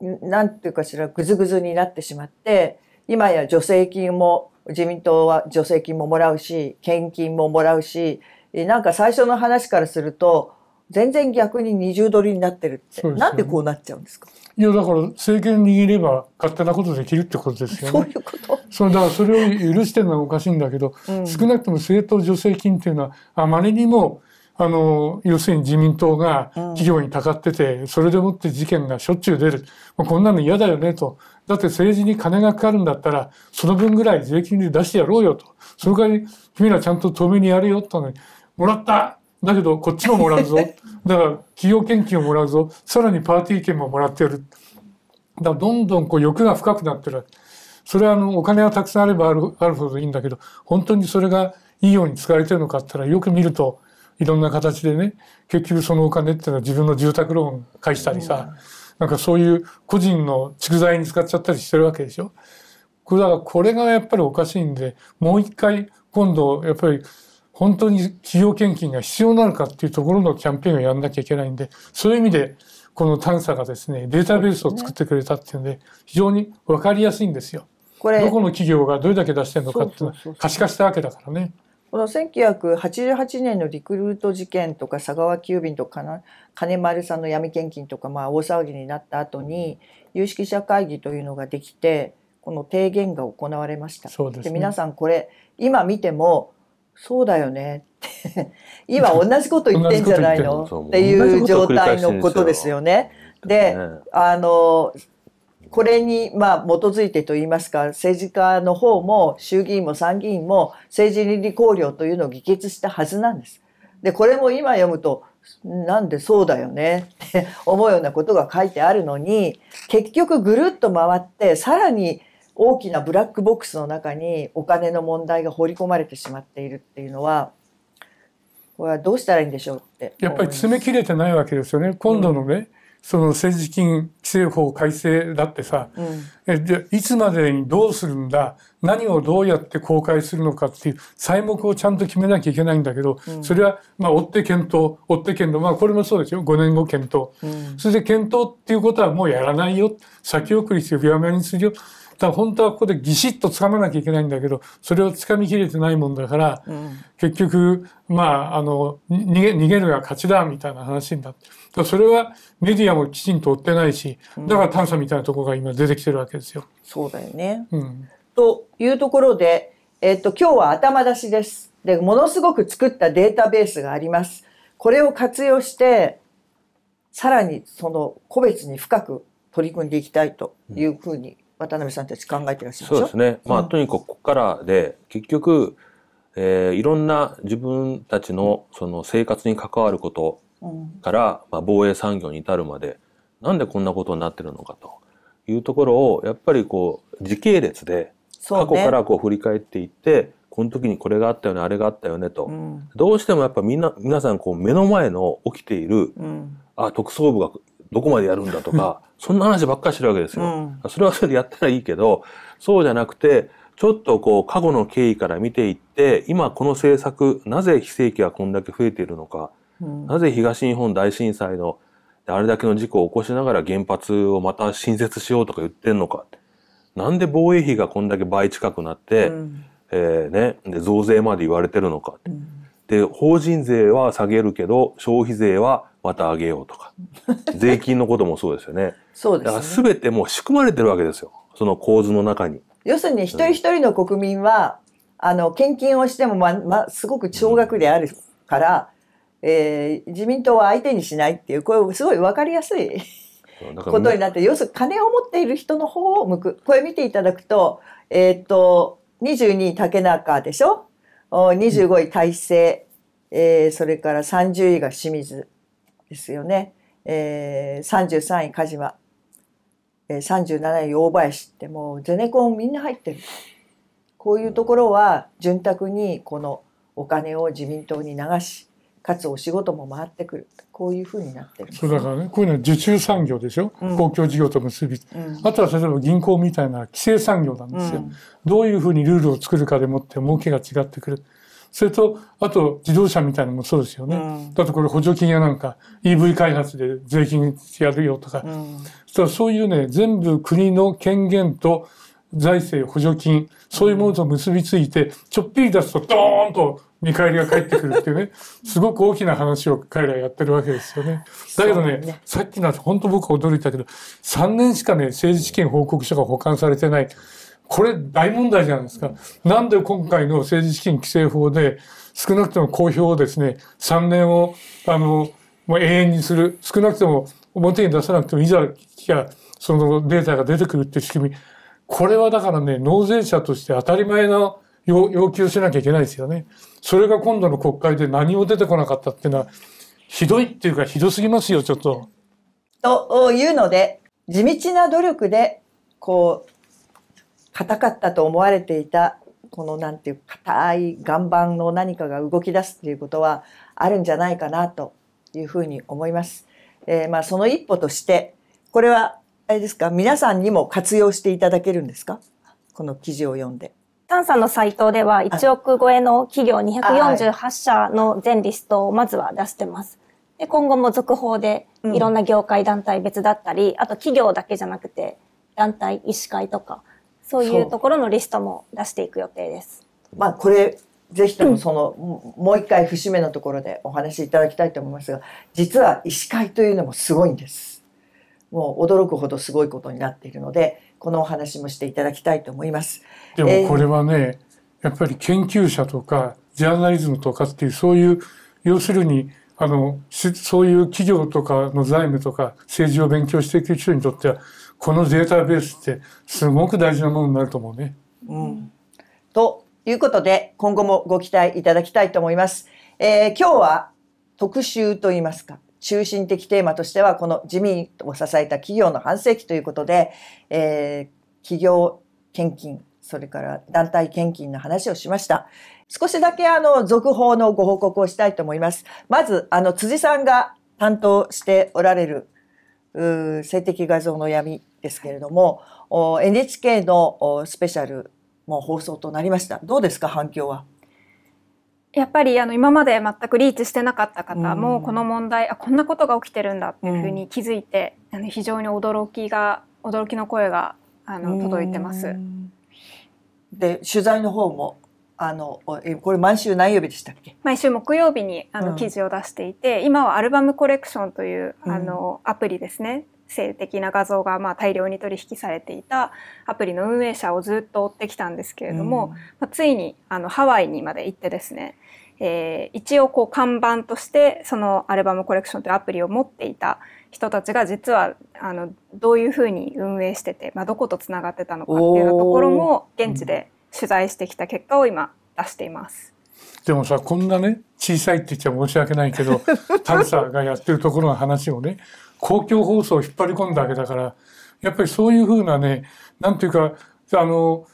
なんていうかしらぐずぐずになってしまって今や助成金も自民党は助成金ももらうし献金ももらうしなんか最初の話からすると全然逆に二重取りになってるって、ね、なんでこうなっちゃうんですかいやだから政権握れば勝手なことできるってことですよね。そういうことそうだからそれを許してるのはおかしいんだけど、うん、少なくとも政党助成金っていうのはあまりにもあの要するに自民党が企業にたかってて、うん、それでもって事件がしょっちゅう出る、まあ、こんなの嫌だよねとだって政治に金がかかるんだったらその分ぐらい税金で出してやろうよとそれから君らちゃんと透明にやるよとねもらっただけどこっちももらうぞ。だから企業研究ももらうぞ。さらにパーティー券ももらってる。だどんどんこう欲が深くなってる。それはあのお金はたくさんあればあるあるほどいいんだけど、本当にそれがいいように使われてるのかって言ったらよく見るといろんな形でね、結局そのお金っていうのは自分の住宅ローン返したりさ、なんかそういう個人の蓄財に使っちゃったりしてるわけでしょ。だからこれがやっぱりおかしいんで、もう一回今度やっぱり本当に企業献金が必要なのかっていうところのキャンペーンをやんなきゃいけないんで、そういう意味で、この探査がですね、データベースを作ってくれたっていうんで、非常に分かりやすいんですよ。これどこの企業がどれだけ出してるのかっていうのは可視化したわけだからね。この1988年のリクルート事件とか佐川急便とか金丸さんの闇献金とか、まあ、大騒ぎになった後に有識者会議というのができてこの提言が行われました。で、ね、皆さんこれ今見てもそうだよねって 今同じこと言ってんじゃないの っていう状態のことですよね。で、あのこれに、まあ、基づいてといいますか、政治家の方も衆議院も参議院も政治倫理綱領というのを議決したはずなんです。で、これも今読むと、なんでそうだよねって思うようなことが書いてあるのに、結局ぐるっと回って、さらに大きなブラックボックスの中にお金の問題が放り込まれてしまっているっていうのはこれはどうしたらいいんでしょうってやっぱり詰め切れてないわけですよね今度のね、うん、その政治金規正法改正だってさ、うん、えじゃいつまでにどうするんだ何をどうやって公開するのかっていう材目をちゃんと決めなきゃいけないんだけど、うん、それはまあ追って検討追って検討まあこれもそうですよ5年後検討、うん、それで検討っていうことはもうやらないよ先送りしてやめにするよだ本当はここでぎしっとつかまなきゃいけないんだけどそれをつかみきれてないもんだから、うん、結局まああの逃げ逃げるが勝ちだみたいな話になってそれはメディアもきちんと追ってないしだから探査みたいなところが今出てきてるわけですよ。うん、そうだよね、うん、というところで、えっと、今日は頭出しです。でものすごく作ったデータベースがあります。これを活用してさらにその個別に深く取り組んでいきたいというふうに渡辺さんたち考えてらっしゃるそうですね、まあ、うん、とにかくここからで結局、えー、いろんな自分たちのその生活に関わることから、まあ、防衛産業に至るまでなんでこんなことになってるのかというところをやっぱりこう時系列で過去からこう振り返っていって、この時にこれがあったよねあれがあったよねと、うん、どうしてもやっぱみんな皆さんこう目の前の起きている、うん、あ特捜部がどこまでやるんだとか、そんな話ばっかりしてるわけですよ。うん、それはそれでやったらいいけど、そうじゃなくて、ちょっとこう過去の経緯から見ていって、今この政策、なぜ非正規がこんだけ増えているのか、うん、なぜ東日本大震災のあれだけの事故を起こしながら原発をまた新設しようとか言ってんのか。なんで防衛費がこんだけ倍近くなって、うん、えね、で増税まで言われてるのか、うん、で、法人税は下げるけど、消費税はまた上げようとか税金のこともそうですよね。そうです、ね、だから全てもう仕組まれてるわけですよその構図の中に。要するに一人一人の国民は、うん、あの献金をしてもま、ま、すごく少額であるから、うん、えー、自民党は相手にしないっていうこれすごい分かりやすい。ことになって要するに金を持っている人の方を向くこれ見ていただくと,、えー、っと22位竹中でしょ25位大勢、えー、それから30位が清水ですよね。えー、33位鹿島、えー、37位大林ってもうゼネコンみんな入ってる。こういうところは潤沢にこのお金を自民党に流し、かつお仕事も回ってくる。こういうふうになってる、そうだからね、こういうのは受注産業でしょ、うん、公共事業と結び、うん、あとは例えば銀行みたいな規制産業なんですよ、うん、どういうふうにルールを作るかでもって儲けが違ってくる。それと、あと自動車みたいなのもそうですよね。うん、だってこれ補助金やなんか EV 開発で税金やるよとか。うん、そういうね、全部国の権限と財政、補助金、そういうものと結びついて、ちょっぴり出すとドーンと見返りが返ってくるっていうね、すごく大きな話を彼らやってるわけですよね。だけどね、ねさっきの本当僕驚いたけど、3年しかね、政治資金報告書が保管されてない。これ大問題じゃないですか。なんで今回の政治資金規正法で少なくとも公表をですね、3年を、あの、まあ、永遠にする。少なくとも表に出さなくてもいざゃ、そのデータが出てくるって仕組み。これはだからね、納税者として当たり前な要求しなきゃいけないですよね。それが今度の国会で何も出てこなかったっていうのは、ひどいっていうかひどすぎますよ、ちょっと。というので、地道な努力で、こう、硬かったと思われていたこのなんていう硬い岩盤の何かが動き出すっていうことはあるんじゃないかなというふうに思います。えー、まあその一歩としてこれはあれですか皆さんにも活用していただけるんですかこの記事を読んで。タンさんのサイトでは1億超えの企業248社の全リストをまずは出してます。で今後も続報でいろんな業界団体別だったり、うん、あと企業だけじゃなくて団体、医師会とかそういうところのリストも出していく予定です。まあ、これぜひともその、もう一回節目のところでお話しいただきたいと思いますが、実は医師会というのもすごいんです。もう驚くほどすごいことになっているので、このお話もしていただきたいと思います。でもこれはね、えー、やっぱり研究者とかジャーナリズムとかっていうそういう要するにあのそういう企業とかの財務とか政治を勉強していく人にとってはこのデータベースってすごく大事なものになると思うね。うん、ということで今後もご期待いただきたいと思います。えー、今日は特集といいますか中心的テーマとしてはこの自民を支えた企業の半世紀ということで、えー、企業献金それから団体献金の話をしました。少しだけあの続報のご報告をしたいと思います。まずあの辻さんが担当しておられる性的画像の闇ですけれども、はい、NHK のスペシャルも放送となりましたどうですか反響はやっぱりあの今まで全くリーチしてなかった方もこの問題、うん、あこんなことが起きてるんだっていうふうに気づいて、うん、あの非常に驚きが驚きの声があの届いてます。で取材の方もあのこれ毎週何曜日でしたっけ毎週木曜日にあの、記事を出していて今はアルバムコレクションというあの、アプリですね性的な画像がまあ大量に取引されていたアプリの運営者をずっと追ってきたんですけれども、うん、まあ、ついにあのハワイにまで行ってですね、えー、一応こう看板としてそのアルバムコレクションというアプリを持っていた人たちが実はあのどういうふうに運営してて、まあ、どことつながってたのかっていうところも現地で取材してきた結果を今出しています。でもさこんなね小さいって言っちゃ申し訳ないけどタルサがやってるところの話をね公共放送を引っ張り込んだわけだからやっぱりそういうふうなねなんていうかあの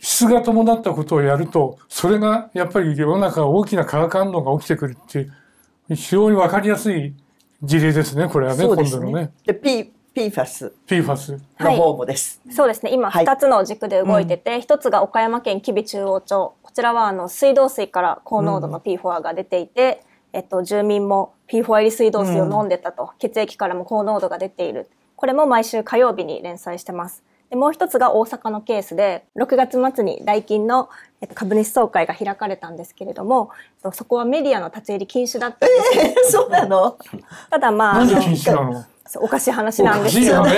質が伴ったことをやるとそれがやっぱり世の中大きな化学反応が起きてくるっていう非常に分かりやすい事例ですねこれはね、ね、今度のね。で P ーファス。の方もです、はい、そうですね今2つの軸で動いてて、はい、うん、1つが岡山県吉備中央町こちらはあの水道水から高濃度の p f ォアが出ていて、うん、えっと、住民も p f ォア入り水道水を飲んでたと、うん、血液からも高濃度が出ているこれも毎週火曜日に連載してますでもう一つが大阪のケースで6月末にダイキンの株主総会が開かれたんですけれどもそこはメディアの立ち入り禁止だったんです、えそうなのただまあのおかしい話なんですよね。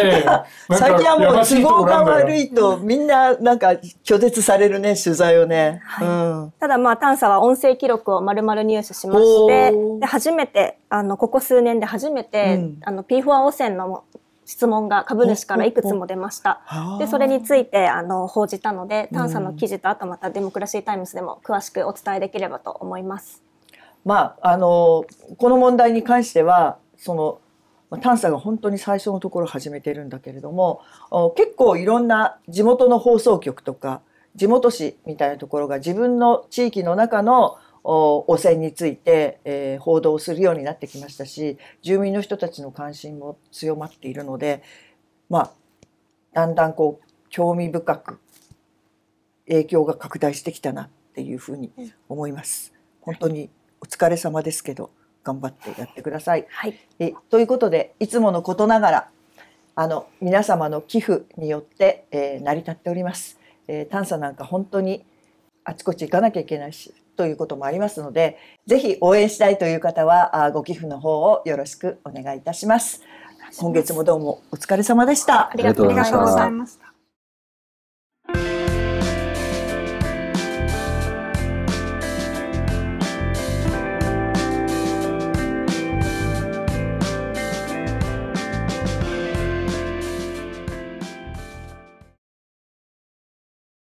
最近はもう都合が悪いとみんななんか拒絶されるね、取材をね。はいうん、ただまあ、探査は音声記録をまる丸々入手しまして、で初めて、あの、ここ数年で初めて、うん、あの、P4 汚染の質問が株主からいくつも出ました。で、それについて、あの、報じたので、探査の記事と、あとまたデモクラシータイムズでも詳しくお伝えできればと思います。まあ、あの、この問題に関しては、その、探査が本当に最初のところ始めてるんだけれども結構いろんな地元の放送局とか地元紙みたいなところが自分の地域の中の汚染について、え報道するようになってきましたし住民の人たちの関心も強まっているので、まあ、だんだんこう興味深く影響が拡大してきたなっていうふうに思います。本当にお疲れ様ですけど頑張ってやってください。はい、えということでいつものことながらあの皆様の寄付によって、えー、成り立っております、えー、探査なんか本当にあちこち行かなきゃいけないしということもありますのでぜひ応援したいという方はあご寄付の方をよろしくお願いいたします今月もどうもお疲れ様でしたありがとうございました